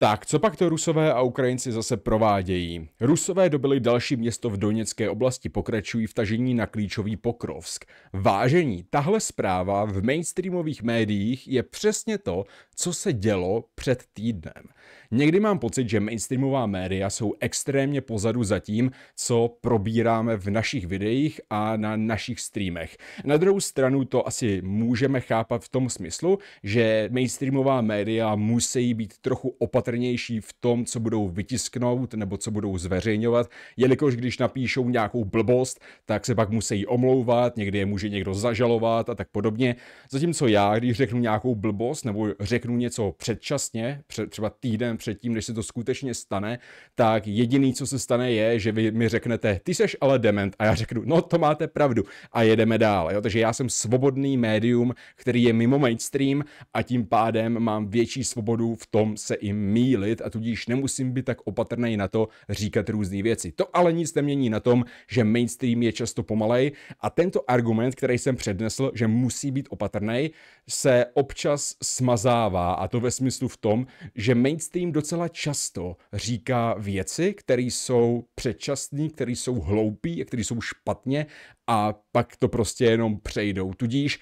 Tak, co pak to Rusové a Ukrajinci zase provádějí? Rusové dobili další město v Doněcké oblasti, pokračují v tažení na klíčový Pokrovsk. Vážení, tahle zpráva v mainstreamových médiích je přesně to, co se dělo před týdnem. Někdy mám pocit, že mainstreamová média jsou extrémně pozadu za tím, co probíráme v našich videích a na našich streamech. Na druhou stranu to asi můžeme chápat v tom smyslu, že mainstreamová média musí být trochu opatrná opatrnější v tom, co budou vytisknout nebo co budou zveřejňovat, jelikož když napíšou nějakou blbost, tak se pak musí omlouvat, někdy je může někdo zažalovat a tak podobně. Zatímco já, když řeknu nějakou blbost nebo řeknu něco předčasně, před, třeba týden předtím, než se to skutečně stane, tak jediný, co se stane, je, že vy mi řeknete, ty seš ale dement a já řeknu, no to máte pravdu a jedeme dál. Jo? Takže já jsem svobodný médium, který je mimo mainstream a tím pádem mám větší svobodu v tom se i mít mýlit a tudíž nemusím být tak opatrný na to říkat různé věci. To ale nic nemění na tom, že mainstream je často pomalej a tento argument, který jsem přednesl, že musí být opatrný, se občas smazává a to ve smyslu v tom, že mainstream docela často říká věci, které jsou předčasné, které jsou hloupé, které jsou špatně a pak to prostě jenom přejdou. Tudíž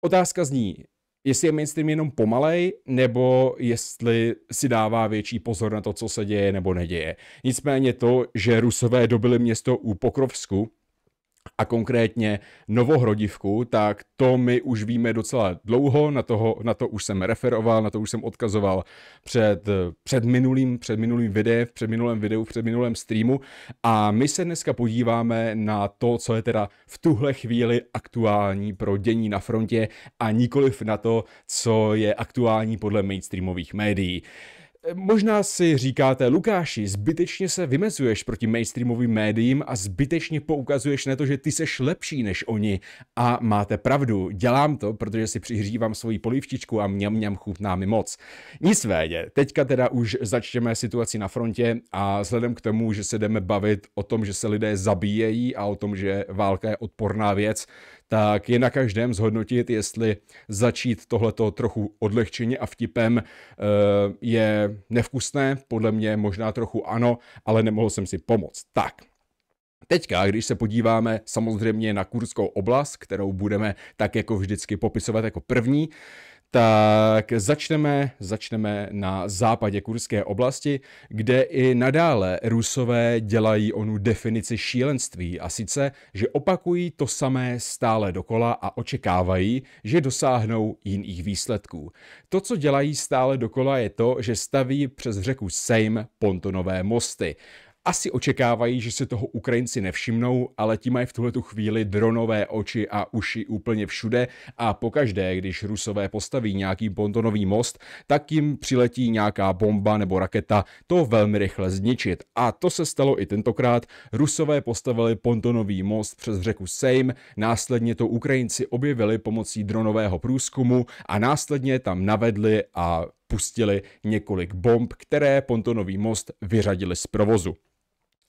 otázka zní, jestli je mainstream jenom pomalej, nebo jestli si dává větší pozor na to, co se děje nebo neděje. Nicméně to, že Rusové dobili město u Pokrovsku, a konkrétně Novohrodivku, tak to my už víme docela dlouho, na, toho, na to už jsem referoval, na to už jsem odkazoval před, před minulým, před minulým videem, před minulém videu, před minulém streamu a my se dneska podíváme na to, co je teda v tuhle chvíli aktuální pro dění na frontě a nikoliv na to, co je aktuální podle mainstreamových médií. Možná si říkáte, Lukáši, zbytečně se vymezuješ proti mainstreamovým médiím a zbytečně poukazuješ na to, že ty seš lepší než oni. A máte pravdu, dělám to, protože si přihřívám svoji polivčičku a mňam mňam chutná mi moc. Nicméně, teďka teda už začneme situaci na frontě a vzhledem k tomu, že se jdeme bavit o tom, že se lidé zabíjejí a o tom, že válka je odporná věc, tak je na každém zhodnotit, jestli začít tohleto trochu odlehčeně a vtipem eh, je nevkusné, podle mě možná trochu ano, ale nemohl jsem si pomoct. Tak, Teďka, když se podíváme samozřejmě na kurskou oblast, kterou budeme tak jako vždycky popisovat jako první, tak začneme, začneme na západě kurské oblasti, kde i nadále rusové dělají onu definici šílenství a sice, že opakují to samé stále dokola a očekávají, že dosáhnou jiných výsledků. To, co dělají stále dokola je to, že staví přes řeku Sejm pontonové mosty asi očekávají, že se toho Ukrajinci nevšimnou, ale ti mají v tuhle chvíli dronové oči a uši úplně všude a pokaždé, když Rusové postaví nějaký pontonový most, tak jim přiletí nějaká bomba nebo raketa to velmi rychle zničit. A to se stalo i tentokrát. Rusové postavili pontonový most přes řeku Sejm, následně to Ukrajinci objevili pomocí dronového průzkumu a následně tam navedli a pustili několik bomb, které pontonový most vyřadili z provozu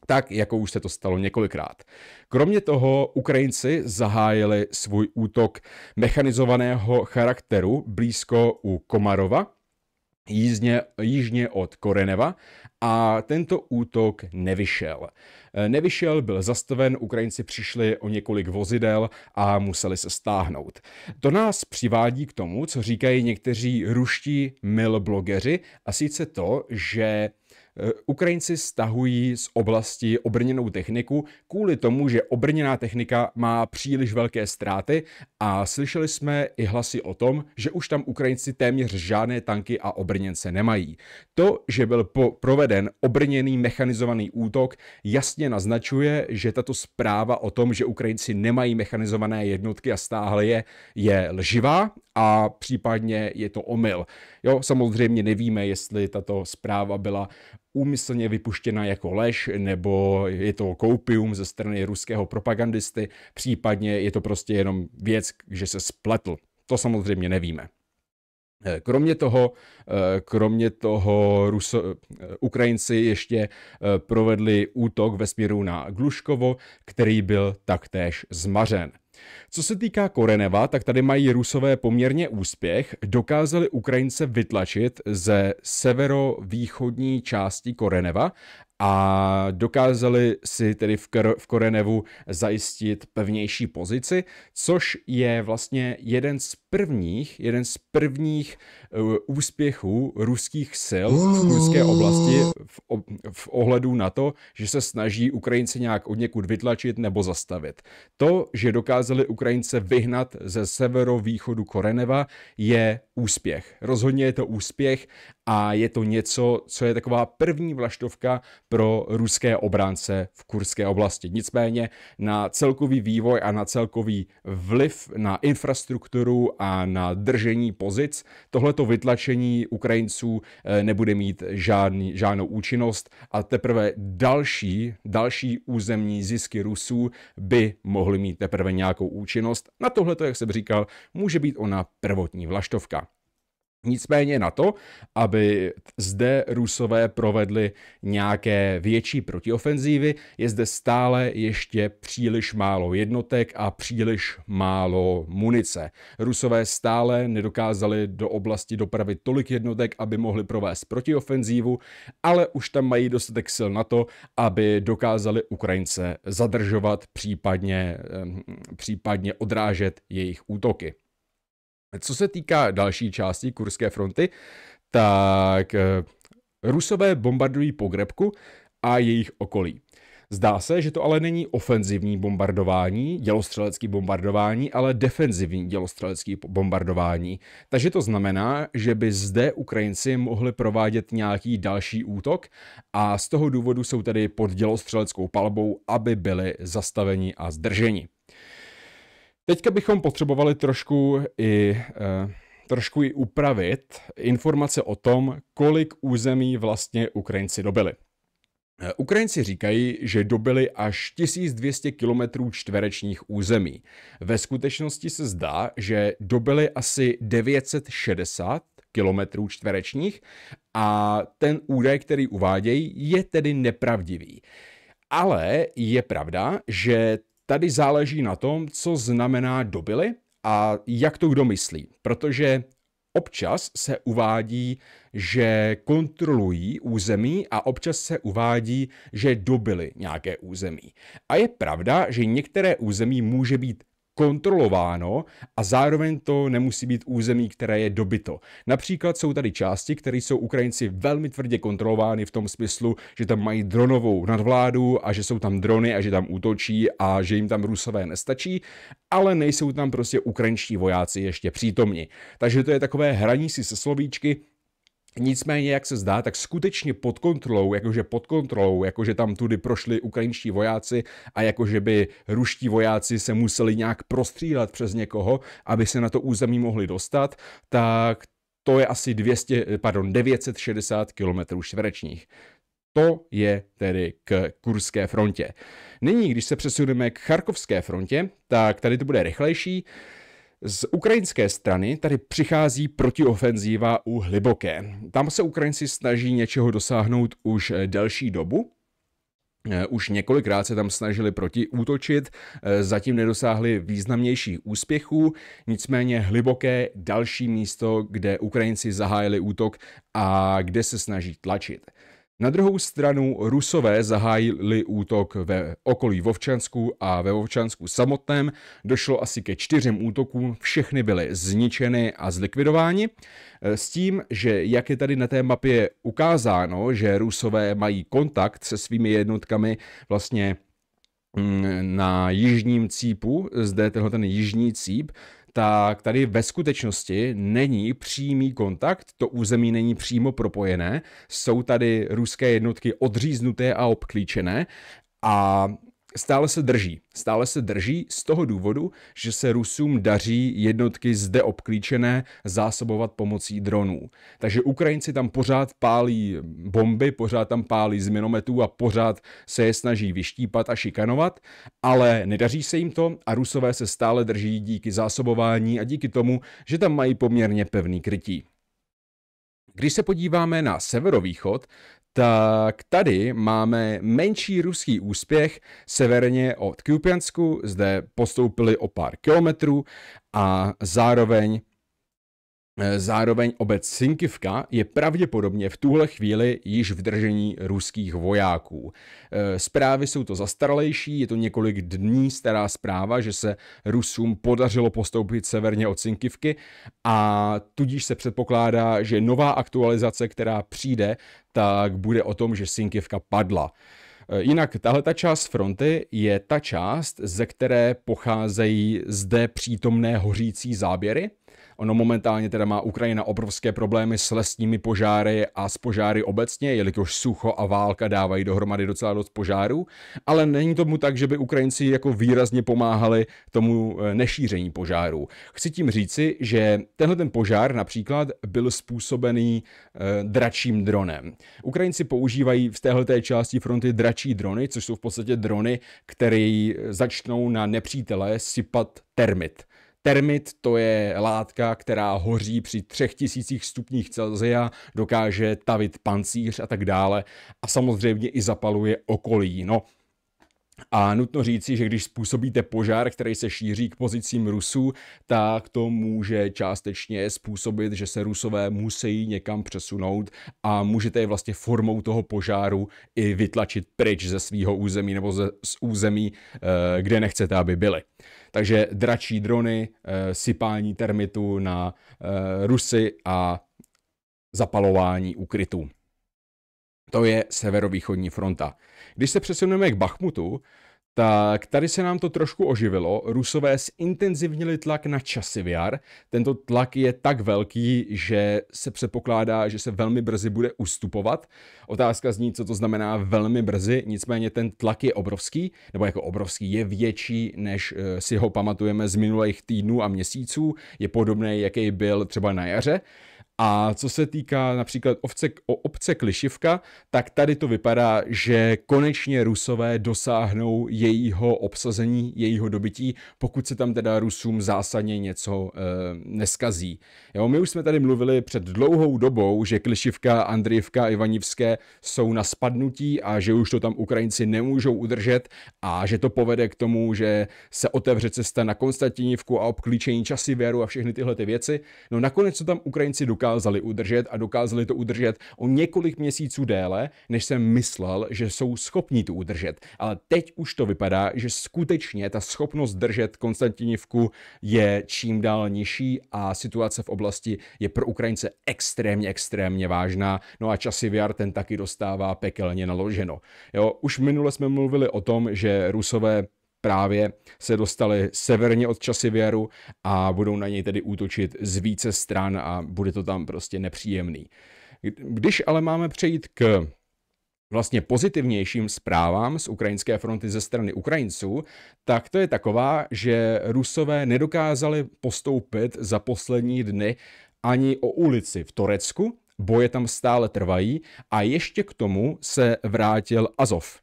tak jako už se to stalo několikrát. Kromě toho Ukrajinci zahájili svůj útok mechanizovaného charakteru blízko u Komarova, jízdně, jižně od Koreneva a tento útok nevyšel. E, nevyšel, byl zastaven, Ukrajinci přišli o několik vozidel a museli se stáhnout. To nás přivádí k tomu, co říkají někteří ruští milblogeři, a sice to, že Eh, Ukrajinci stahují z oblasti obrněnou techniku kvůli tomu, že obrněná technika má příliš velké ztráty a slyšeli jsme i hlasy o tom, že už tam Ukrajinci téměř žádné tanky a obrněnce nemají. To, že byl po- proveden obrněný mechanizovaný útok, jasně naznačuje, že tato zpráva o tom, že Ukrajinci nemají mechanizované jednotky a stáhli je, je lživá a případně je to omyl. Jo, samozřejmě nevíme, jestli tato zpráva byla úmyslně vypuštěna jako lež, nebo je to koupium ze strany ruského propagandisty, případně je to prostě jenom věc, že se spletl. To samozřejmě nevíme. Eh, kromě toho, eh, kromě toho Ruso, eh, Ukrajinci ještě provedli útok ve směru na Gluškovo, který byl taktéž zmařen. Co se týká Koreneva, tak tady mají Rusové poměrně úspěch. Dokázali Ukrajince vytlačit ze severovýchodní části Koreneva a dokázali si tedy v, kr- v Korenevu zajistit pevnější pozici, což je vlastně jeden z prvních, jeden z prvních uh, úspěchů ruských sil v ruské oblasti v, v ohledu na to, že se snaží Ukrajinci nějak od někud vytlačit nebo zastavit. To, že dokázali Ukrajince vyhnat ze severovýchodu Koreneva, je úspěch. Rozhodně je to úspěch a je to něco, co je taková první vlaštovka pro ruské obránce v kurské oblasti. Nicméně na celkový vývoj a na celkový vliv na infrastrukturu a na držení pozic tohleto vytlačení Ukrajinců eh, nebude mít žádný, žádnou účinnost a teprve další, další územní zisky Rusů by mohly mít teprve nějakou účinnost. Na tohleto, jak jsem říkal, může být ona prvotní vlaštovka. Nicméně na to, aby zde Rusové provedli nějaké větší protiofenzívy, je zde stále ještě příliš málo jednotek a příliš málo munice. Rusové stále nedokázali do oblasti dopravit tolik jednotek, aby mohli provést protiofenzívu, ale už tam mají dostatek sil na to, aby dokázali Ukrajince zadržovat, případně, případně odrážet jejich útoky. Co se týká další části Kurské fronty, tak eh, Rusové bombardují pogrebku a jejich okolí. Zdá se, že to ale není ofenzivní bombardování, dělostřelecký bombardování, ale defenzivní dělostřelecký bombardování. Takže to znamená, že by zde Ukrajinci mohli provádět nějaký další útok a z toho důvodu jsou tedy pod dělostřeleckou palbou, aby byli zastaveni a zdrženi. Teďka bychom potřebovali trošku i eh, trošku i upravit informace o tom, kolik území vlastně Ukrajinci dobili. Eh, Ukrajinci říkají, že dobili až 1200 km čtverečních území. Ve skutečnosti se zdá, že dobili asi 960 km čtverečních a ten údaj, který uvádějí, je tedy nepravdivý. Ale je pravda, že Tady záleží na tom, co znamená dobily a jak to kdo myslí, protože občas se uvádí, že kontrolují území a občas se uvádí, že dobily nějaké území. A je pravda, že některé území může být kontrolováno a zároveň to nemusí být území, které je dobyto. Například jsou tady části, které jsou Ukrajinci velmi tvrdě kontrolovány v tom smyslu, že tam mají dronovou nadvládu a že jsou tam drony a že tam útočí a že jim tam rusové nestačí, ale nejsou tam prostě ukrajinští vojáci ještě přítomni. Takže to je takové hraní si se slovíčky, Nicméně, jak se zdá, tak skutečně pod kontrolou, jakože pod kontrolou, jakože tam tudy prošli ukrajinští vojáci a jakože by ruští vojáci se museli nějak prostřílet přes někoho, aby se na to území mohli dostat, tak to je asi 200, pardon, 960 km čtverečních. To je tedy k Kurské frontě. Nyní, když se přesuneme k Charkovské frontě, tak tady to bude rychlejší. Z ukrajinské strany tady přichází protiofenzíva u Hliboké. Tam se Ukrajinci snaží něčeho dosáhnout už delší dobu, eh, už několikrát se tam snažili protiútočit, eh, zatím nedosáhli významnějších úspěchů, nicméně hliboké další místo, kde Ukrajinci zahájili útok a kde se snaží tlačit. Na druhou stranu Rusové zahájili útok ve okolí Vovčansku a ve Vovčansku samotném. Došlo asi ke čtyřem útokům, všechny byly zničeny a zlikvidováni. Eh, s tím, že jak je tady na té mapě ukázáno, že Rusové mají kontakt se svými jednotkami vlastně mm, na jižním cípu, zde tenhle ten jižní cíp, tak tady ve skutečnosti není přímý kontakt, to území není přímo propojené, jsou tady ruské jednotky odříznuté a obklíčené a stále se drží. Stále se drží z toho důvodu, že se Rusům daří jednotky zde obklíčené zásobovat pomocí dronů. Takže Ukrajinci tam pořád pálí bomby, pořád tam pálí z minometů a pořád se je snaží vyštípat a šikanovat, ale nedaří se jim to a Rusové se stále drží díky zásobování a díky tomu, že tam mají poměrně pevný krytí. Když se podíváme na severovýchod, tak tady máme menší ruský úspěch severně od Kupiansku, zde postoupili o pár kilometrů a zároveň Eh, zároveň obec Sinkivka je pravděpodobně v tuhle chvíli již v držení ruských vojáků. Eh, zprávy jsou to zastaralejší, je to několik dní stará zpráva, že se Rusům podařilo postoupit severně od Sinkivky a tudíž se předpokládá, že nová aktualizace, která přijde, tak bude o tom, že Sinkivka padla. Eh, jinak tahle ta část fronty je ta část, ze které pocházejí zde přítomné hořící záběry, Ono momentálně teda má Ukrajina obrovské problémy s lesními požáry a s požáry obecně, jelikož sucho a válka dávají dohromady docela dost požárů, ale není tomu tak, že by Ukrajinci jako výrazně pomáhali tomu eh, nešíření požáru. Chci tím říci, že tenhle ten požár například byl způsobený e, dračím dronem. Ukrajinci používají v téhleté části fronty dračí drony, což jsou v podstatě drony, které eh, začnou na nepřítele sypat termit. Termit to je látka, která hoří při 3000 stupních Celzia, dokáže tavit pancíř a tak dále a samozřejmě i zapaluje okolí. No, a nutno říci, že když způsobíte požár, který se šíří k pozicím Rusů, tak to může částečně způsobit, že se Rusové musí někam přesunout a můžete je vlastně formou toho požáru i vytlačit pryč ze svého území nebo ze, z území, eh, kde nechcete, aby byli. Takže dračí drony, eh, sypání termitu na eh, Rusy a zapalování ukrytů. To je severovýchodní fronta. Když se přesuneme k Bachmutu, tak tady se nám to trošku oživilo. Rusové zintenzivnili tlak na Časiviar. Tento tlak je tak velký, že se předpokládá, že se velmi brzy bude ustupovat. Otázka zní, co to znamená velmi brzy, nicméně ten tlak je obrovský, nebo jako obrovský, je větší, než eh, si ho pamatujeme z minulých týdnů a měsíců. Je podobný, jaký byl třeba na jaře. A co se týká například ovce, obce Klišivka, tak tady to vypadá, že konečně Rusové dosáhnou jejího obsazení, jejího dobytí, pokud se tam teda Rusům zásadně něco e, neskazí. Jo, my už jsme tady mluvili před dlouhou dobou, že Klišivka, Andrijevka, Ivanivské jsou na spadnutí a že už to tam Ukrajinci nemůžou udržet a že to povede k tomu, že se otevře cesta na Konstantinivku a obklíčení věru a všechny tyhle ty věci. No nakonec, co tam Ukrajinci dokázali? dokázali udržet a dokázali to udržet o několik měsíců déle, než jsem myslel, že jsou schopní to udržet. Ale teď už to vypadá, že skutečně ta schopnost držet Konstantinivku je čím dál nižší a situace v oblasti je pro Ukrajince extrémně, extrémně vážná. No a časy VR ten taky dostává pekelně naloženo. Jo, už minule jsme mluvili o tom, že Rusové právě se dostali severně od Časivěru a budou na něj tedy útočit z více stran a bude to tam prostě nepříjemný. Když ale máme přejít k vlastně pozitivnějším zprávám z ukrajinské fronty ze strany Ukrajinců, tak to je taková, že Rusové nedokázali postoupit za poslední dny ani o ulici v Torecku, boje tam stále trvají a ještě k tomu se vrátil Azov.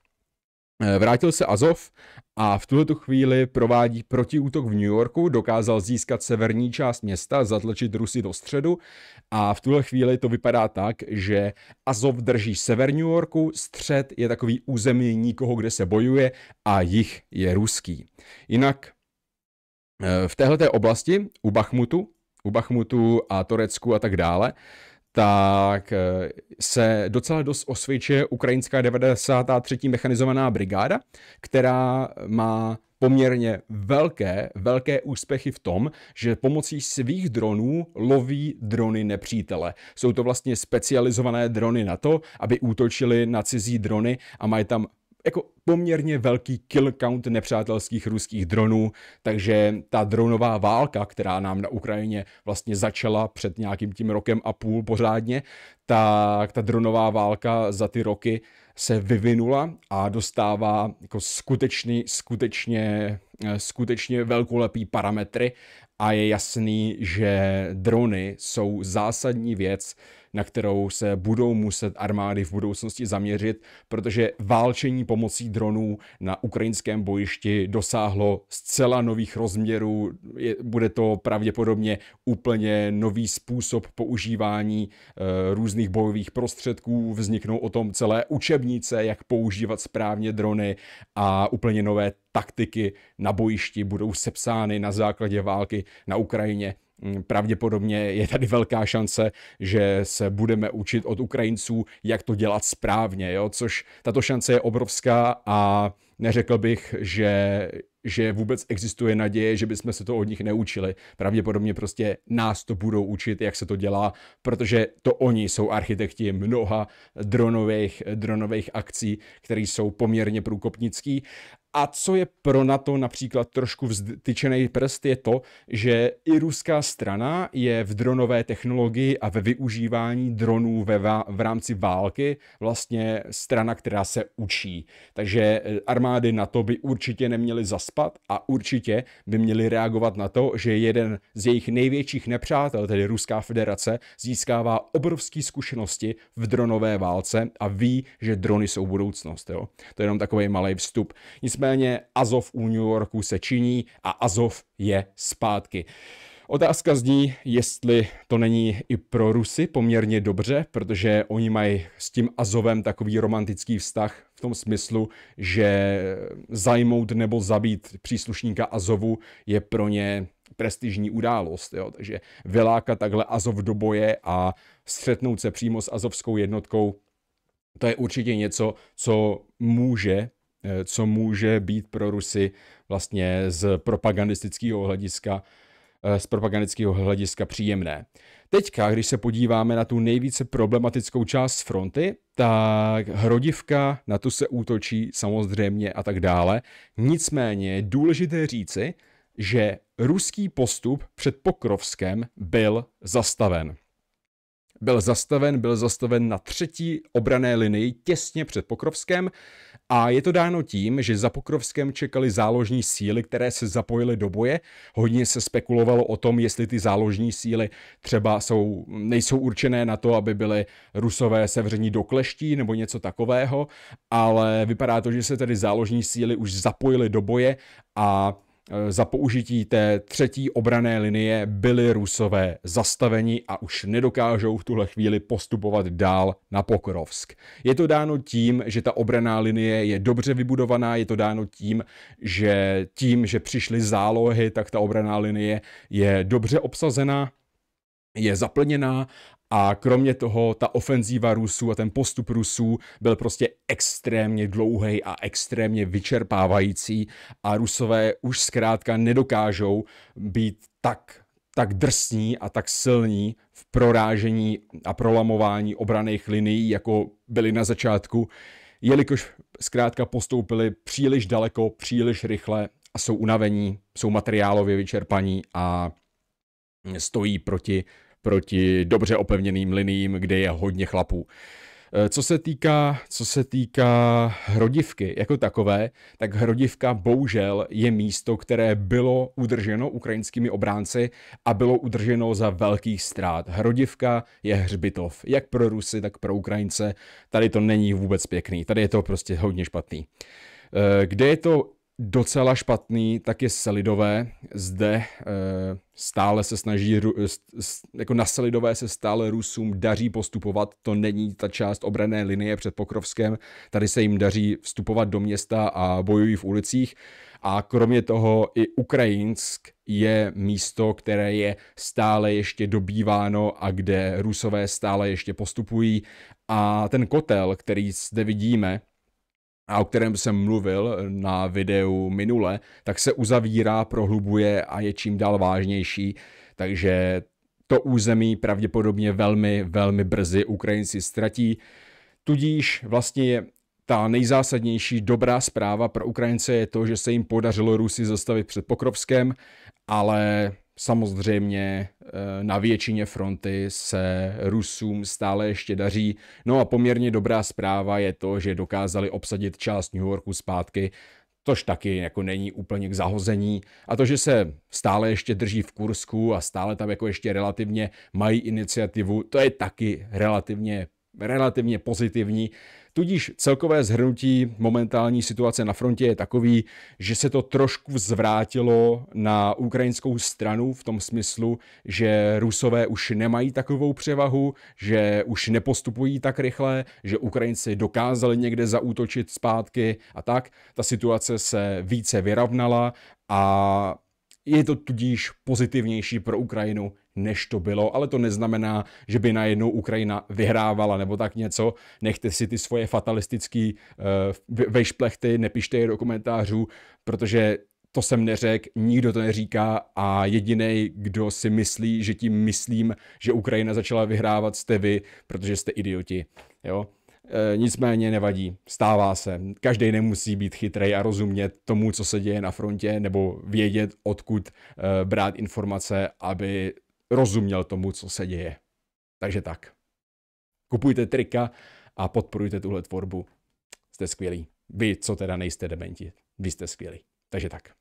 Eh, vrátil se Azov a v tuto chvíli provádí protiútok v New Yorku, dokázal získat severní část města, zatlačit Rusy do středu a v tuhle chvíli to vypadá tak, že Azov drží sever New Yorku, střed je takový území nikoho, kde se bojuje a jich je ruský. Jinak eh, v této oblasti u Bachmutu, u Bachmutu a Torecku a tak dále, tak eh, se docela dost osvědčuje ukrajinská 93. mechanizovaná brigáda, která má poměrně velké, velké úspěchy v tom, že pomocí svých dronů loví drony nepřítele. Jsou to vlastně specializované drony na to, aby útočili na cizí drony a mají tam jako poměrně velký kill count nepřátelských ruských dronů, takže ta dronová válka, která nám na Ukrajině vlastně začala před nějakým tím rokem a půl pořádně, tak ta dronová válka za ty roky se vyvinula a dostává jako skutečný, skutečně, eh, skutečně velkolepý parametry a je jasný, že drony jsou zásadní věc, na kterou se budou muset armády v budoucnosti zaměřit, protože válčení pomocí dronů na ukrajinském bojišti dosáhlo zcela nových rozměrů. Je, bude to pravděpodobně úplně nový způsob používání e, různých bojových prostředků. Vzniknou o tom celé učebnice, jak používat správně drony a úplně nové taktiky na bojišti budou sepsány na základě války na Ukrajině. Mm, pravděpodobně je tady velká šance, že se budeme učit od Ukrajinců, jak to dělat správně, jo? což tato šance je obrovská a neřekl bych, že, že vůbec existuje naděje, že bychom se to od nich neučili. Pravděpodobně prostě nás to budou učit, jak se to dělá, protože to oni jsou architekti mnoha dronových, dronových akcí, které jsou poměrně průkopnický a co je pro NATO například trošku vztyčený prst, je to, že i ruská strana je v dronové technologii a ve využívání dronů ve va- v rámci války vlastně strana, která se učí. Takže eh, armády NATO by určitě neměly zaspat a určitě by měly reagovat na to, že jeden z jejich největších nepřátel, tedy Ruská federace, získává obrovské zkušenosti v dronové válce a ví, že drony jsou budoucnost. Jo? To je jenom takový malý vstup. Nicméně Nicméně Azov u New Yorku se činí a Azov je zpátky. Otázka zní, jestli to není i pro Rusy poměrně dobře, protože oni mají s tím Azovem takový romantický vztah v tom smyslu, že zajmout nebo zabít příslušníka Azovu je pro ně prestižní událost. Jo? Takže vyláka takhle Azov do boje a střetnout se přímo s azovskou jednotkou, to je určitě něco, co může Eh, co může být pro Rusy vlastně z propagandistického hlediska eh, z propagandického hlediska příjemné. Teďka, když se podíváme na tu nejvíce problematickou část fronty, tak hrodivka, na tu se útočí samozřejmě a tak dále. Nicméně je důležité říci, že ruský postup před Pokrovskem byl zastaven. Byl zastaven, byl zastaven na třetí obrané linii těsně před Pokrovskem, a je to dáno tím, že za Pokrovskem čekali záložní síly, které se zapojily do boje. Hodně se spekulovalo o tom, jestli ty záložní síly třeba jsou, nejsou určené na to, aby byly rusové sevření do kleští nebo něco takového, ale vypadá to, že se tedy záložní síly už zapojily do boje a Eh, za použití té třetí obrané linie byli rusové zastaveni a už nedokážou v tuhle chvíli postupovat dál na Pokrovsk. Je to dáno tím, že ta obraná linie je dobře vybudovaná, je to dáno tím, že tím, že přišly zálohy, tak ta obraná linie je dobře obsazená, je zaplněná a kromě toho, ta ofenzíva Rusů a ten postup Rusů byl prostě extrémně dlouhý a extrémně vyčerpávající a Rusové už zkrátka nedokážou být tak tak drsní a tak silní v prorážení a prolamování obraných linií, jako byli na začátku, jelikož zkrátka postoupili příliš daleko, příliš rychle a jsou unavení, jsou materiálově vyčerpaní a stojí proti proti dobře opevněným liním, kde je hodně chlapů. E, co se týká, co se týká hrodivky jako takové, tak hrodivka bohužel je místo, které bylo udrženo ukrajinskými obránci a bylo udrženo za velkých ztrát. Hrodivka je hřbitov, jak pro Rusy, tak pro Ukrajince. Tady to není vůbec pěkný, tady je to prostě hodně špatný. E, kde je to docela špatný, tak je Selidové. Zde eh, stále se snaží, eh, jako na Selidové se stále Rusům daří postupovat, to není ta část obrané linie před Pokrovskem, tady se jim daří vstupovat do města a bojují v ulicích a kromě toho i Ukrajinsk je místo, které je stále ještě dobýváno a kde Rusové stále ještě postupují a ten kotel, který zde vidíme, a o kterém jsem mluvil na videu minule, tak se uzavírá, prohlubuje a je čím dál vážnější. Takže to území pravděpodobně velmi, velmi brzy Ukrajinci ztratí. Tudíž vlastně je ta nejzásadnější dobrá zpráva pro Ukrajince je to, že se jim podařilo Rusy zastavit před Pokrovskem, ale Samozřejmě eh, na většině fronty se Rusům stále ještě daří. No a poměrně dobrá zpráva je to, že dokázali obsadit část New Yorku zpátky, což taky jako není úplně k zahození. A to, že se stále ještě drží v Kursku a stále tam jako ještě relativně mají iniciativu, to je taky relativně relativně pozitivní. Tudíž celkové zhrnutí momentální situace na frontě je takový, že se to trošku zvrátilo na ukrajinskou stranu v tom smyslu, že Rusové už nemají takovou převahu, že už nepostupují tak rychle, že Ukrajinci dokázali někde zaútočit zpátky a tak. Ta situace se více vyrovnala a je to tudíž pozitivnější pro Ukrajinu než to bylo, ale to neznamená, že by najednou Ukrajina vyhrávala nebo tak něco. Nechte si ty svoje fatalistické uh, eh, vešplechty, nepište je do komentářů, protože to jsem neřekl, nikdo to neříká a jediný, kdo si myslí, že tím myslím, že Ukrajina začala vyhrávat, jste vy, protože jste idioti. Jo? E, nicméně nevadí, stává se. Každý nemusí být chytrý a rozumět tomu, co se děje na frontě, nebo vědět, odkud e, brát informace, aby rozuměl tomu, co se děje. Takže tak. Kupujte trika a podporujte tuhle tvorbu. Jste skvělí. Vy, co teda nejste dementi, vy jste skvělí. Takže tak.